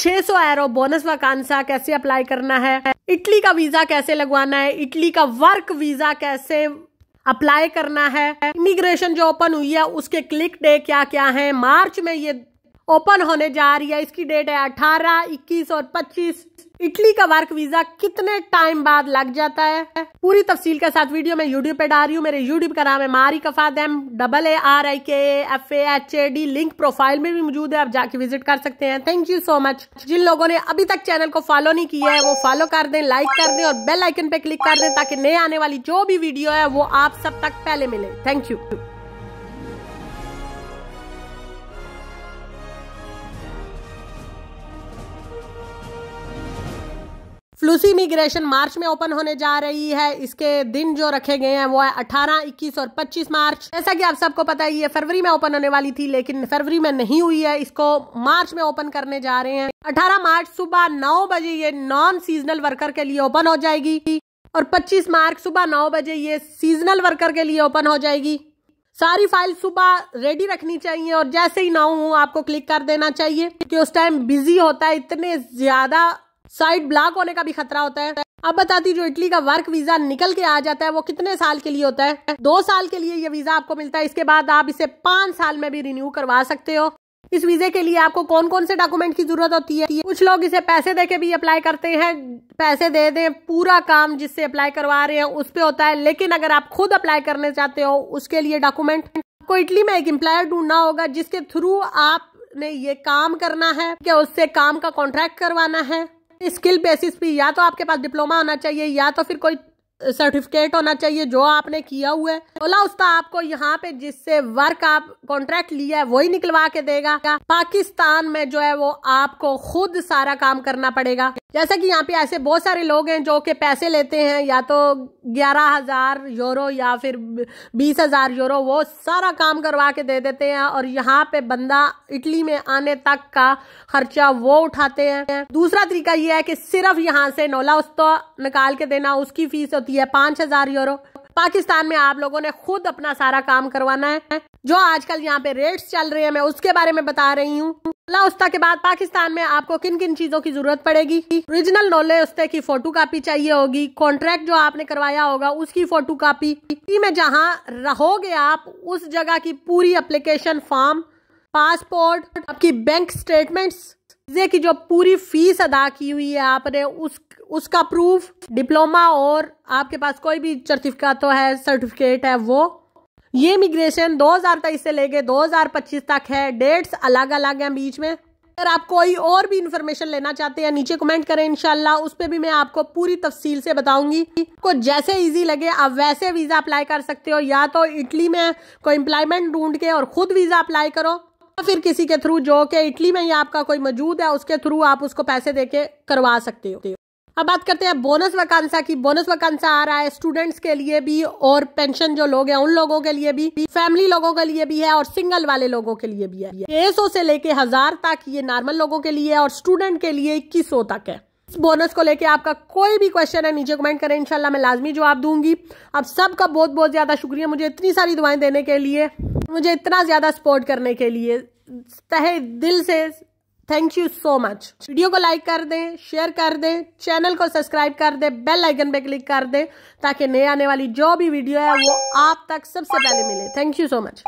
600 arrow bonus वाकांसा कैसे apply करना है इटली का वीजा कैसे लगवाना है इटली का वर्क वीजा कैसे अप्लाई करना है इमिग्रेशन जो ओपन हुई है उसके क्लिक डे क्या क्या है मार्च में ये ओपन होने जा रही है इसकी डेट है अठारह इक्कीस और पच्चीस इटली का वर्क वीजा कितने टाइम बाद लग जाता है पूरी तफसील के साथ वीडियो मैं यूट्यूब पे डाल रही हूँ मेरे यूट्यूब का नाम है मारी कफाद M double A R I K F H A D link profile में भी मौजूद है आप जाके विजिट कर सकते हैं थैंक यू सो मच जिन लोगों ने अभी तक चैनल को फॉलो नहीं किया है वो फॉलो कर दें लाइक कर दें और बेल आइकन पे क्लिक कर दें ताकि नए आने वाली जो भी वीडियो है वो आप सब तक पहले मिले thank you Lucy immigration March में ओपन होने जा रही है इसके दिन जो रखे गए हैं वो है 18, 21 और 25 मार्च जैसा कि आप सबको पता है ये फरवरी में ओपन होने वाली थी लेकिन फरवरी में नहीं हुई है इसको मार्च में ओपन करने जा रहे हैं 18 मार्च सुबह नौ बजे ये नॉन सीजनल वर्कर के लिए ओपन हो जाएगी और 25 मार्च सुबह नौ बजे ये सीजनल वर्कर के लिए ओपन हो जाएगी सारी फाइल सुबह रेडी रखनी चाहिए और जैसे ही नाउ हो आपको क्लिक कर देना चाहिए कि उस टाइम बिजी होता है इतने ज्यादा साइट ब्लॉक होने का भी खतरा होता है अब बताती जो इटली का वर्क वीजा निकल के आ जाता है वो कितने साल के लिए होता है दो साल के लिए ये वीजा आपको मिलता है इसके बाद आप इसे पांच साल में भी रिन्यू करवा सकते हो इस वीजे के लिए आपको कौन कौन से डॉक्यूमेंट की जरूरत होती है कुछ लोग इसे पैसे दे के भी अप्लाई करते हैं पैसे दे दें पूरा काम जिससे अप्लाई करवा रहे हैं उस पर होता है लेकिन अगर आप खुद अप्लाई करने चाहते हो उसके लिए डॉक्यूमेंट आपको इटली में एक एम्प्लॉयर ढूंढना होगा जिसके थ्रू आपने ये काम करना है क्या उससे काम का कॉन्ट्रैक्ट करवाना है स्किल बेसिस पे या तो आपके पास डिप्लोमा होना चाहिए या तो फिर कोई सर्टिफिकेट होना चाहिए जो आपने किया हुआ है ओला उस्ता आपको यहाँ पे जिससे वर्क आप कॉन्ट्रैक्ट लिया है वही निकलवा के देगा पाकिस्तान में जो है वो आपको खुद सारा काम करना पड़ेगा जैसा कि यहाँ पे ऐसे बहुत सारे लोग हैं जो के पैसे लेते हैं या तो ग्यारह हज़ार यूरो या फिर बीस हज़ार यूरो वो सारा काम करवा के दे देते हैं और यहाँ पे बंदा इटली में आने तक का खर्चा वो उठाते हैं दूसरा तरीका ये है कि सिर्फ यहाँ से नौला उस्तो निकाल के देना उसकी फीस होती है पाँच हज़ार यूरो पाकिस्तान में आप लोगों ने खुद अपना सारा काम करवाना है जो आजकल यहाँ पे रेट्स चल रहे हैं मैं उसके बारे में बता रही हूँ अला उस्ता के बाद पाकिस्तान में आपको किन किन चीजों की जरूरत पड़ेगी ओरिजिनल नोले उस्ते की फोटो कापी चाहिए होगी कॉन्ट्रैक्ट जो आपने करवाया होगा उसकी फोटो कापी में जहाँ रहोगे आप उस जगह की पूरी अप्लीकेशन फॉर्म पासपोर्ट आपकी बैंक स्टेटमेंट्स की जो पूरी फीस अदा की हुई है आपने उस उसका प्रूफ डिप्लोमा और आपके पास कोई भी सर्टिफिकेट तो है सर्टिफिकेट है वो ये इमिग्रेशन 2023 से लेके 2025 तक है डेट्स अलग अलग हैं बीच में अगर आप कोई और भी इंफॉर्मेशन लेना चाहते हैं नीचे कमेंट करें इनशाला उस पर भी मैं आपको पूरी तफसील से बताऊंगी आपको जैसे इजी लगे आप वैसे वीज़ा अप्लाई कर सकते हो या तो इटली में कोई एम्प्लॉयमेंट ढूंढ के और ख़ुद वीज़ा अप्लाई करो या फिर किसी के थ्रू जो कि इटली में ही आपका कोई मौजूद है उसके थ्रू आप उसको पैसे दे के करवा सकते हो अब बात करते हैं बोनस वकांसा की बोनस वकांसा आ रहा है स्टूडेंट्स के लिए भी और पेंशन जो लोग हैं उन लोगों के लिए भी फैमिली लोगों के लिए भी है और सिंगल वाले लोगों के लिए भी है छह सौ से लेके हजार तक ये नॉर्मल लोगों के लिए और स्टूडेंट के लिए इक्कीस तक है इस बोनस को लेके आपका कोई भी क्वेश्चन है नीचे कमेंट करें इनशाला मैं लाजमी जवाब दूंगी आप सबका बहुत बहुत ज़्यादा शुक्रिया मुझे इतनी सारी दुआएं देने के लिए मुझे इतना ज़्यादा सपोर्ट करने के लिए तहे दिल से thank you so much video को लाइक कर दें शेयर कर दें चैनल को सब्सक्राइब कर दें बेल आइकन पे क्लिक कर दें ताकि नए आने वाली जो भी वीडियो है वो आप तक सबसे पहले मिले थैंक यू सो मच